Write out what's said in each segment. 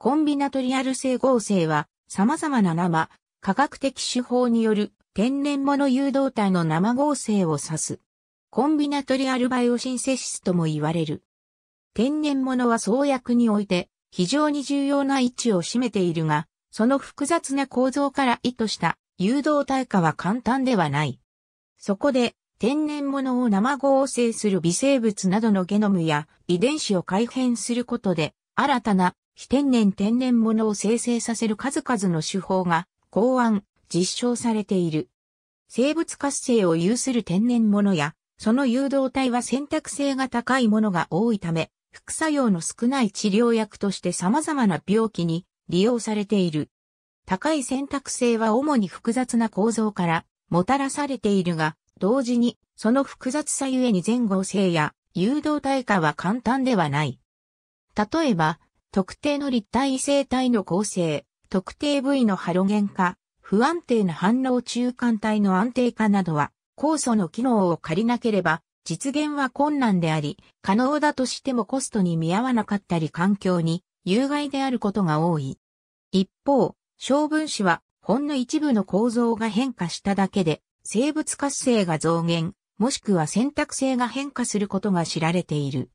コンビナトリアル性合成は、様々な生、科学的手法による天然物誘導体の生合成を指す。コンビナトリアルバイオシンセシスとも言われる。天然物は創薬において非常に重要な位置を占めているが、その複雑な構造から意図した誘導体化は簡単ではない。そこで、天然物を生合成する微生物などのゲノムや遺伝子を改変することで、新たな非天然天然物を生成させる数々の手法が考案、実証されている。生物活性を有する天然物や、その誘導体は選択性が高いものが多いため、副作用の少ない治療薬として様々な病気に利用されている。高い選択性は主に複雑な構造からもたらされているが、同時にその複雑さゆえに前後性や誘導体化は簡単ではない。例えば、特定の立体異性体の構成、特定部位のハロゲン化、不安定な反応中間体の安定化などは、酵素の機能を借りなければ、実現は困難であり、可能だとしてもコストに見合わなかったり環境に有害であることが多い。一方、小分子はほんの一部の構造が変化しただけで、生物活性が増減、もしくは選択性が変化することが知られている。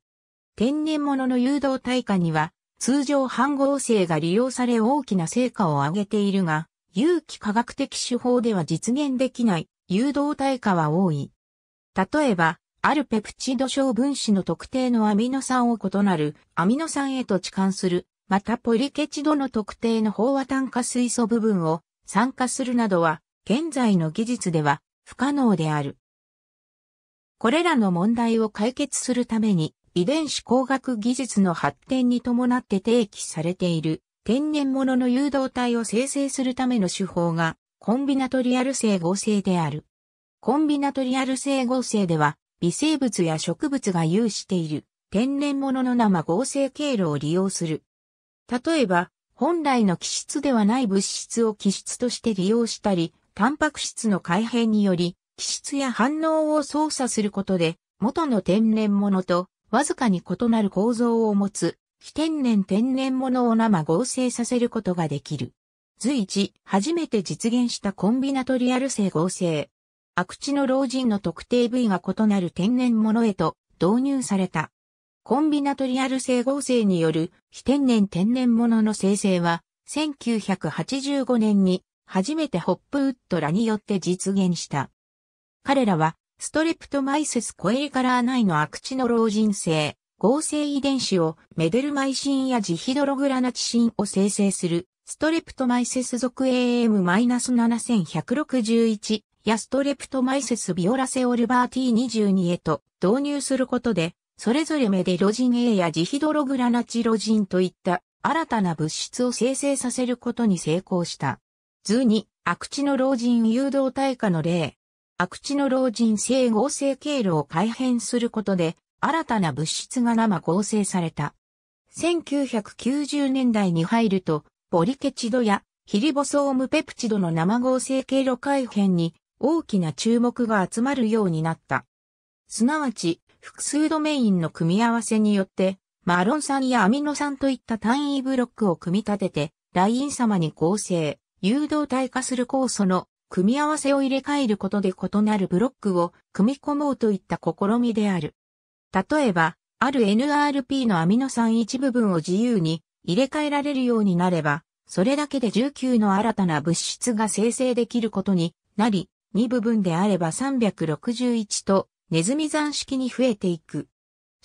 天然物の誘導体化には、通常半合成が利用され大きな成果を上げているが、有機化学的手法では実現できない誘導体化は多い。例えば、あるペプチド小分子の特定のアミノ酸を異なるアミノ酸へと置換する、またポリケチドの特定の飽和炭化水素部分を酸化するなどは、現在の技術では不可能である。これらの問題を解決するために、遺伝子工学技術の発展に伴って提起されている天然物の誘導体を生成するための手法がコンビナトリアル性合成である。コンビナトリアル性合成では微生物や植物が有している天然物の生合成経路を利用する。例えば、本来の基質ではない物質を基質として利用したり、タンパク質の改変により、基質や反応を操作することで、元の天然物とわずかに異なる構造を持つ、非天然天然物を生合成させることができる。随時、初めて実現したコンビナトリアル性合成。悪地の老人の特定部位が異なる天然物へと導入された。コンビナトリアル性合成による非天然天然物の生成は、1985年に初めてホップウッドらによって実現した。彼らはストレプトマイセスコエリカラー内の悪地の老人性、合成遺伝子をメデルマイシンやジヒドログラナチシンを生成するストレプトマイセス属 AM-7161 やストレプトマイセスビオラセオルバー T22 へと導入することで、それぞれメデロジン A やジヒドログラナチロジンといった新たな物質を生成させることに成功した。図に、悪地の老人誘導対価の例、悪地の老人性合成経路を改変することで、新たな物質が生合成された。1990年代に入ると、ポリケチドやヒリボソームペプチドの生合成経路改変に大きな注目が集まるようになった。すなわち、複数ドメインの組み合わせによって、マロン酸やアミノ酸といった単位ブロックを組み立てて、ライン様に合成、誘導体化する酵素の組み合わせを入れ替えることで異なるブロックを組み込もうといった試みである。例えば、ある NRP のアミノ酸一部分を自由に入れ替えられるようになれば、それだけで19の新たな物質が生成できることになり、2部分であれば361とネズミ算式に増えていく。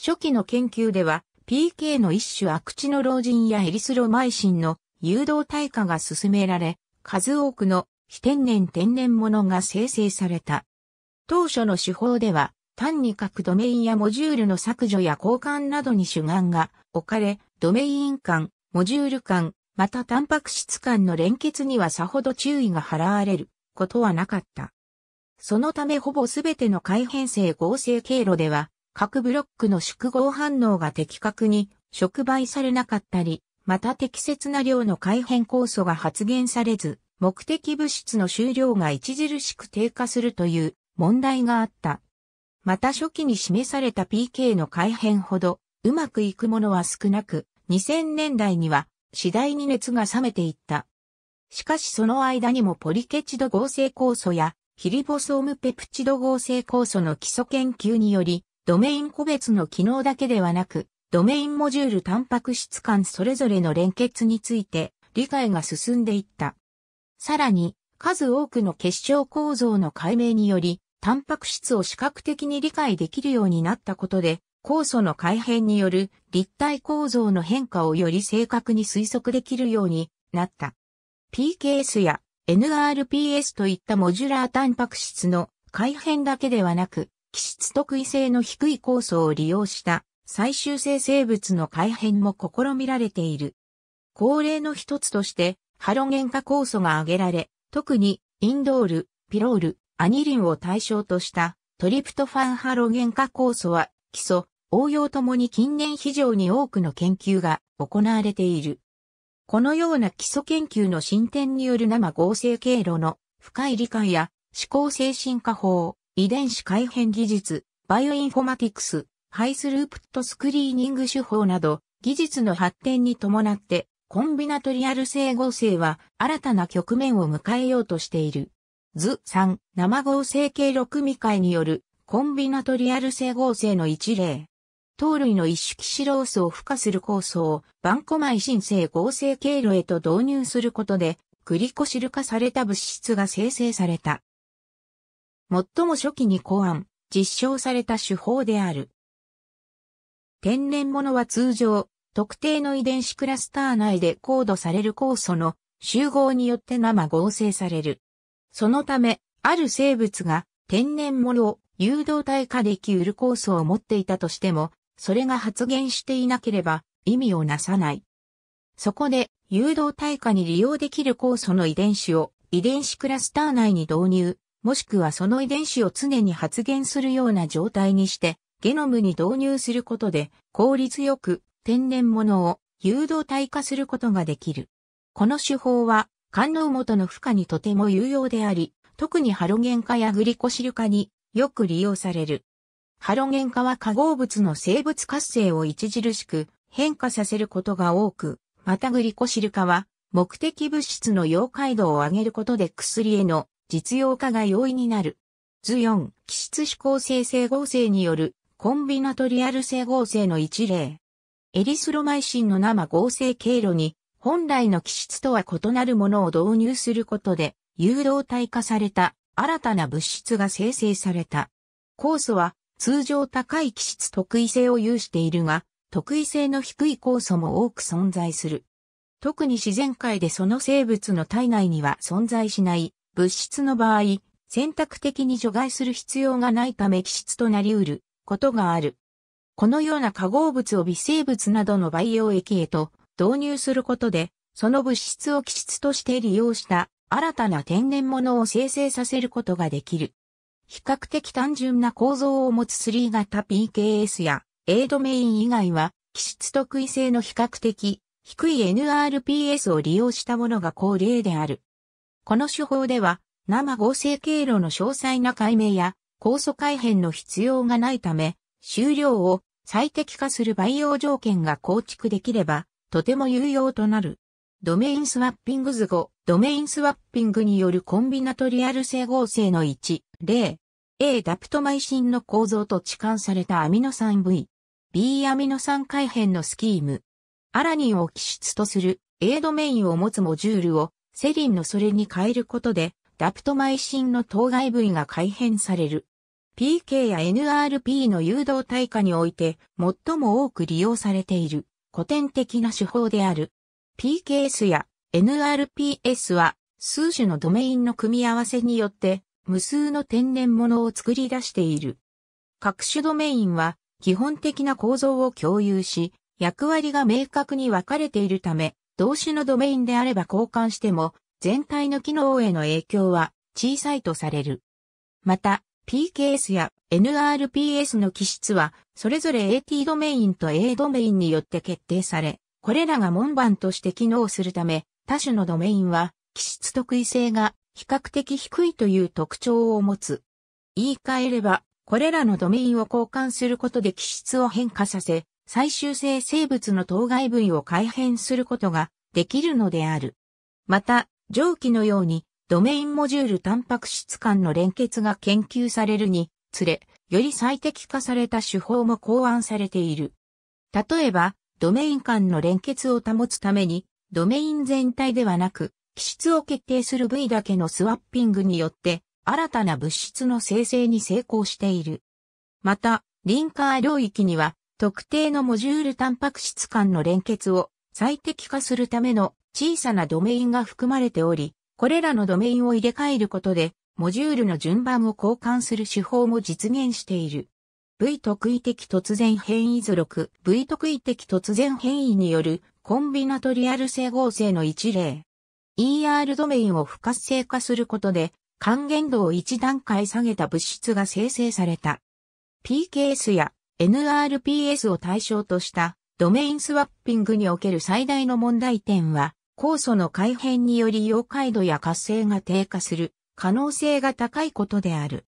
初期の研究では PK の一種アクチノロジンやエリスロマイシンの誘導体化が進められ、数多くの非天然天然物が生成された。当初の手法では、単に各ドメインやモジュールの削除や交換などに主眼が置かれ、ドメイン間、モジュール間、またタンパク質間の連結にはさほど注意が払われることはなかった。そのためほぼすべての改変性合成経路では、各ブロックの縮合反応が的確に触媒されなかったり、また適切な量の改変酵素が発現されず、目的物質の収量が著しく低下するという問題があった。また初期に示された PK の改変ほどうまくいくものは少なく、2000年代には次第に熱が冷めていった。しかしその間にもポリケチド合成酵素やヒリボソームペプチド合成酵素の基礎研究により、ドメイン個別の機能だけではなく、ドメインモジュールタンパク質間それぞれの連結について理解が進んでいった。さらに、数多くの結晶構造の解明により、タンパク質を視覚的に理解できるようになったことで、酵素の改変による立体構造の変化をより正確に推測できるようになった。PKS や NRPS といったモジュラータンパク質の改変だけではなく、気質特異性の低い酵素を利用した最終生生物の改変も試みられている。恒例の一つとして、ハロゲン化酵素が挙げられ、特にインドール、ピロール、アニリンを対象としたトリプトファンハロゲン化酵素は基礎、応用ともに近年非常に多くの研究が行われている。このような基礎研究の進展による生合成経路の深い理解や思考精神化法、遺伝子改変技術、バイオインフォマティクス、ハイスループットスクリーニング手法など技術の発展に伴ってコンビナトリアル整合性は新たな局面を迎えようとしている。図3、生合成組6未えによるコンビナトリアル整合性の一例。糖類の一種キシロースを付加する酵素をバンコマイシン性合成経路へと導入することでグリコシル化された物質が生成された。最も初期に考案、実証された手法である。天然物は通常、特定の遺伝子クラスター内でコードされる酵素の集合によって生合成される。そのため、ある生物が天然物を誘導体化できうる酵素を持っていたとしても、それが発現していなければ意味をなさない。そこで、誘導体化に利用できる酵素の遺伝子を遺伝子クラスター内に導入、もしくはその遺伝子を常に発現するような状態にして、ゲノムに導入することで効率よく天然物を誘導体化することができる。この手法は、官能元の負荷にとても有用であり、特にハロゲン化やグリコシル化によく利用される。ハロゲン化は化合物の生物活性を著しく変化させることが多く、またグリコシル化は目的物質の溶解度を上げることで薬への実用化が容易になる。図4、基質指向性整合性によるコンビナトリアル整合性の一例。エリスロマイシンの生合成経路に、本来の気質とは異なるものを導入することで、誘導体化された新たな物質が生成された。酵素は通常高い気質特異性を有しているが、特異性の低い酵素も多く存在する。特に自然界でその生物の体内には存在しない物質の場合、選択的に除外する必要がないため気質となり得ることがある。このような化合物を微生物などの培養液へと導入することで、その物質を基質として利用した新たな天然物を生成させることができる。比較的単純な構造を持つ3型 PKS や A ドメイン以外は、基質特異性の比較的低い NRPS を利用したものが高例である。この手法では、生合成経路の詳細な解明や酵素改変の必要がないため、終了を最適化する培養条件が構築できれば、とても有用となる。ドメインスワッピング図後、ドメインスワッピングによるコンビナトリアル整合性の1、例。A ダプトマイシンの構造と置換されたアミノ酸 V、B アミノ酸改変のスキーム、アラニンを基質とする A ドメインを持つモジュールをセリンのそれに変えることで、ダプトマイシンの当該部位が改変される。PK や NRP の誘導対価において最も多く利用されている古典的な手法である。PKS や NRPS は数種のドメインの組み合わせによって無数の天然物を作り出している。各種ドメインは基本的な構造を共有し、役割が明確に分かれているため、同種のドメインであれば交換しても、全体の機能への影響は小さいとされる。また、PKS や NRPS の記質は、それぞれ AT ドメインと A ドメインによって決定され、これらが門番として機能するため、他種のドメインは、記質特異性が比較的低いという特徴を持つ。言い換えれば、これらのドメインを交換することで気質を変化させ、最終性生物の当該部位を改変することができるのである。また、上記のようにドメインモジュールタンパク質間の連結が研究されるにつれ、より最適化された手法も考案されている。例えば、ドメイン間の連結を保つために、ドメイン全体ではなく、基質を決定する部位だけのスワッピングによって、新たな物質の生成に成功している。また、リンカー領域には、特定のモジュールタンパク質間の連結を最適化するための小さなドメインが含まれており、これらのドメインを入れ替えることで、モジュールの順番を交換する手法も実現している。V 特異的突然変異図録 V 特異的突然変異によるコンビナトリアル整合性の一例。ER ドメインを不活性化することで、還元度を一段階下げた物質が生成された。PKS や NRPS を対象としたドメインスワッピングにおける最大の問題点は、酵素の改変により溶解度や活性が低下する可能性が高いことである。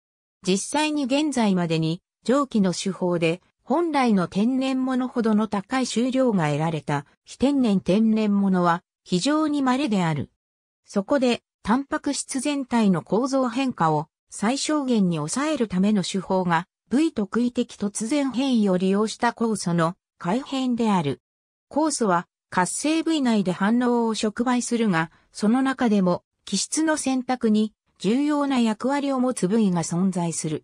実際に現在までに蒸気の手法で本来の天然物ほどの高い収量が得られた非天然天然物は非常に稀である。そこで、タンパク質全体の構造変化を最小限に抑えるための手法が V 特異的突然変異を利用した酵素の改変である。酵素は活性部位内で反応を触媒するが、その中でも気質の選択に重要な役割を持つ部位が存在する。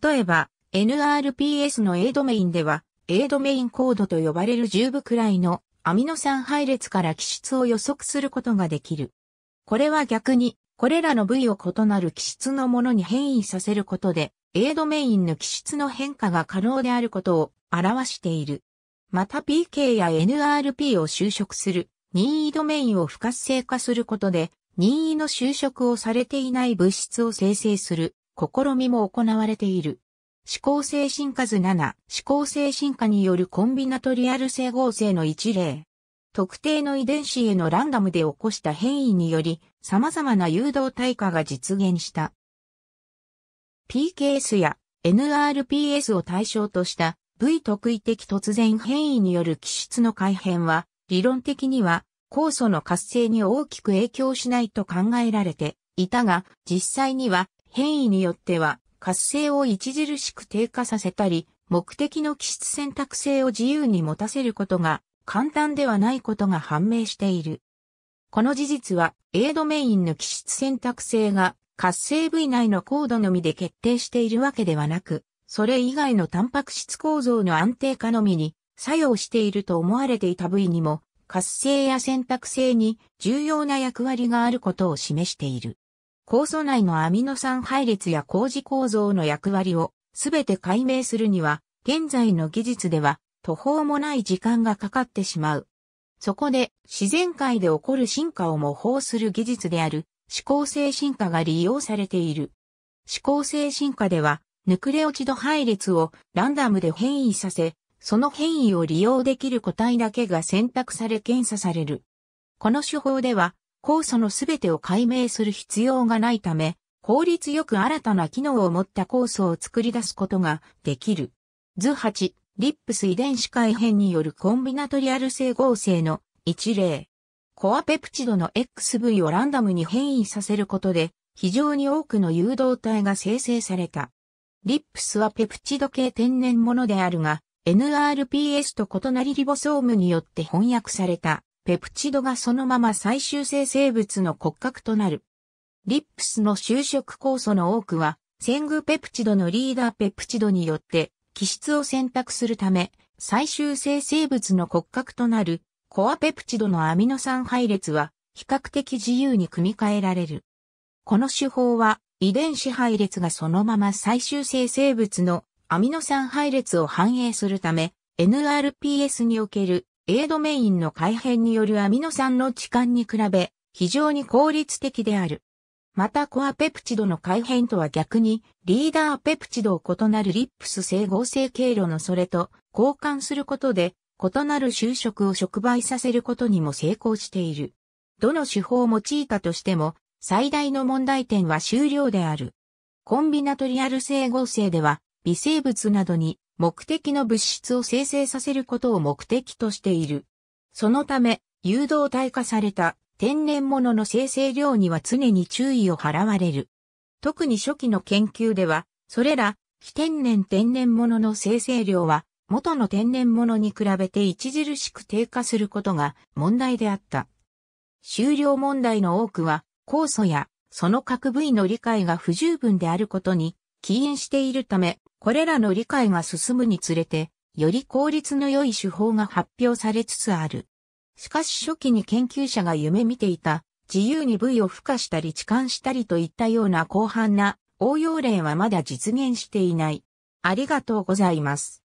例えば、NRPS の A ドメインでは、A ドメインコードと呼ばれる10部くらいのアミノ酸配列から気質を予測することができる。これは逆に、これらの部位を異なる気質のものに変異させることで、A ドメインの気質の変化が可能であることを表している。また PK や NRP を就職する任意ドメインを不活性化することで任意の就職をされていない物質を生成する試みも行われている。思考性進化図7、思考性進化によるコンビナトリアル整合性の一例。特定の遺伝子へのランダムで起こした変異により様々な誘導対価が実現した。PKS や NRPS を対象とした V 特異的突然変異による気質の改変は、理論的には、酵素の活性に大きく影響しないと考えられていたが、実際には変異によっては活性を著しく低下させたり、目的の気質選択性を自由に持たせることが簡単ではないことが判明している。この事実は A ドメインの気質選択性が活性部位内のコードのみで決定しているわけではなく、それ以外のタンパク質構造の安定化のみに作用していると思われていた部位にも活性や選択性に重要な役割があることを示している。酵素内のアミノ酸配列や工事構造の役割をすべて解明するには、現在の技術では途方もない時間がかかってしまう。そこで自然界で起こる進化を模倣する技術である思考性進化が利用されている。思考性進化ではヌクレオチド配列をランダムで変異させ、その変異を利用できる個体だけが選択され検査される。この手法では、酵素のすべてを解明する必要がないため、効率よく新たな機能を持った酵素を作り出すことができる。図8、リップス遺伝子改変によるコンビナトリアル性合成の一例。コアペプチドの XV をランダムに変異させることで、非常に多くの誘導体が生成された。リップスはペプチド系天然ものであるが、NRPS と異なりリボソームによって翻訳された、ペプチドがそのまま最終生成物の骨格となる。リップスの就職酵素の多くは、線具ペプチドのリーダーペプチドによって、基質を選択するため、最終生成物の骨格となる、コアペプチドのアミノ酸配列は、比較的自由に組み替えられる。この手法は、遺伝子配列がそのまま最終生成物のアミノ酸配列を反映するため、NRPS における A ドメインの改変によるアミノ酸の置換に比べ、非常に効率的である。またコアペプチドの改変とは逆に、リーダーペプチドを異なるリップス整合性経路のそれと交換することで、異なる就職を触媒させることにも成功している。どの手法を用いたとしても、最大の問題点は収量である。コンビナトリアル整合性では、微生物などに目的の物質を生成させることを目的としている。そのため、誘導体化された天然物の生成量には常に注意を払われる。特に初期の研究では、それら非天然天然物の生成量は元の天然物に比べて著しく低下することが問題であった。終了問題の多くは酵素やその各部位の理解が不十分であることに起因しているため、これらの理解が進むにつれて、より効率の良い手法が発表されつつある。しかし初期に研究者が夢見ていた、自由に部位を付加したり置換したりといったような広範な応用例はまだ実現していない。ありがとうございます。